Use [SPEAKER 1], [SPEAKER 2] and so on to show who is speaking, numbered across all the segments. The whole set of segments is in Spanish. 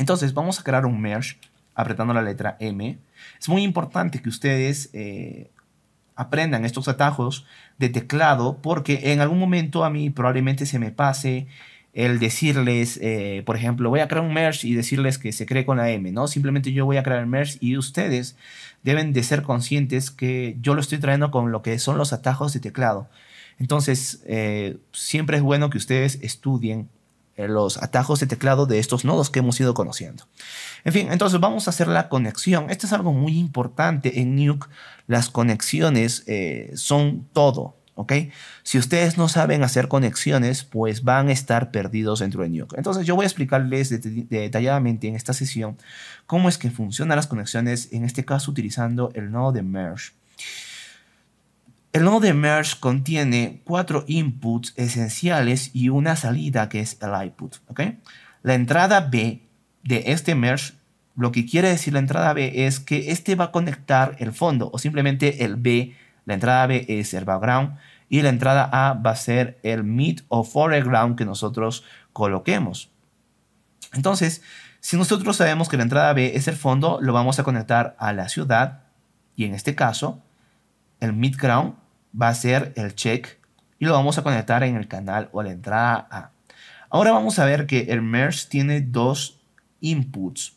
[SPEAKER 1] Entonces, vamos a crear un merge apretando la letra M. Es muy importante que ustedes eh, aprendan estos atajos de teclado porque en algún momento a mí probablemente se me pase el decirles, eh, por ejemplo, voy a crear un merge y decirles que se cree con la M, ¿no? Simplemente yo voy a crear el merge y ustedes deben de ser conscientes que yo lo estoy trayendo con lo que son los atajos de teclado. Entonces, eh, siempre es bueno que ustedes estudien eh, los atajos de teclado de estos nodos que hemos ido conociendo. En fin, entonces vamos a hacer la conexión. Esto es algo muy importante en Nuke. Las conexiones eh, son todo. ¿ok? Si ustedes no saben hacer conexiones, pues van a estar perdidos dentro de Nuke. Entonces yo voy a explicarles detalladamente en esta sesión cómo es que funcionan las conexiones, en este caso utilizando el nodo de Merge. El nodo de merge contiene cuatro inputs esenciales y una salida que es el output. La entrada B de este merge, lo que quiere decir la entrada B es que este va a conectar el fondo o simplemente el B. La entrada B es el background y la entrada A va a ser el mid o foreground que nosotros coloquemos. Entonces, si nosotros sabemos que la entrada B es el fondo, lo vamos a conectar a la ciudad y en este caso el mid-ground va a ser el check y lo vamos a conectar en el canal o la entrada A. Ahora vamos a ver que el merge tiene dos inputs.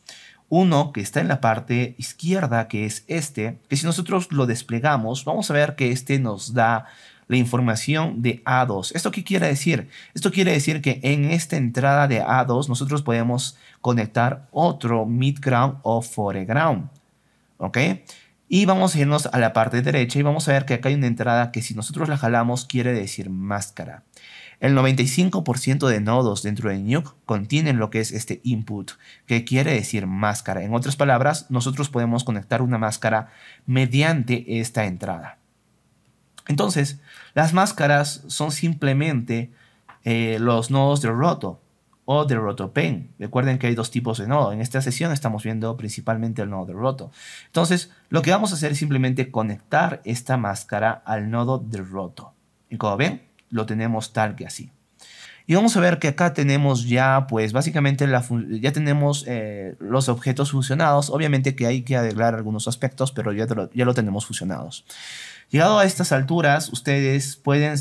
[SPEAKER 1] Uno que está en la parte izquierda, que es este, que si nosotros lo desplegamos, vamos a ver que este nos da la información de A2. ¿Esto qué quiere decir? Esto quiere decir que en esta entrada de A2 nosotros podemos conectar otro mid-ground o foreground. ¿Ok? Y vamos a irnos a la parte derecha y vamos a ver que acá hay una entrada que si nosotros la jalamos quiere decir máscara. El 95% de nodos dentro de Nuke contienen lo que es este input, que quiere decir máscara. En otras palabras, nosotros podemos conectar una máscara mediante esta entrada. Entonces, las máscaras son simplemente eh, los nodos de roto o de rotopen. Recuerden que hay dos tipos de nodo. En esta sesión estamos viendo principalmente el nodo de roto. Entonces, lo que vamos a hacer es simplemente conectar esta máscara al nodo de roto. Y como ven, lo tenemos tal que así. Y vamos a ver que acá tenemos ya, pues básicamente la ya tenemos eh, los objetos funcionados. Obviamente que hay que arreglar algunos aspectos, pero ya, lo, ya lo tenemos fusionados Llegado a estas alturas, ustedes pueden,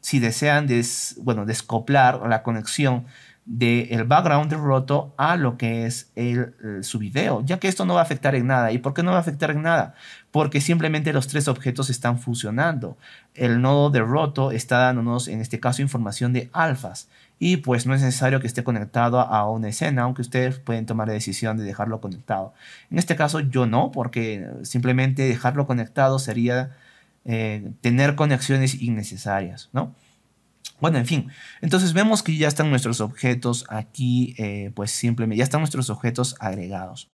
[SPEAKER 1] si desean, des bueno, descoplar la conexión del de background roto a lo que es el, su video, ya que esto no va a afectar en nada. ¿Y por qué no va a afectar en nada? Porque simplemente los tres objetos están funcionando. El nodo de roto está dándonos, en este caso, información de alfas. Y pues no es necesario que esté conectado a una escena, aunque ustedes pueden tomar la decisión de dejarlo conectado. En este caso yo no, porque simplemente dejarlo conectado sería eh, tener conexiones innecesarias, ¿no? Bueno, en fin, entonces vemos que ya están nuestros objetos aquí, eh, pues simplemente, ya están nuestros objetos agregados.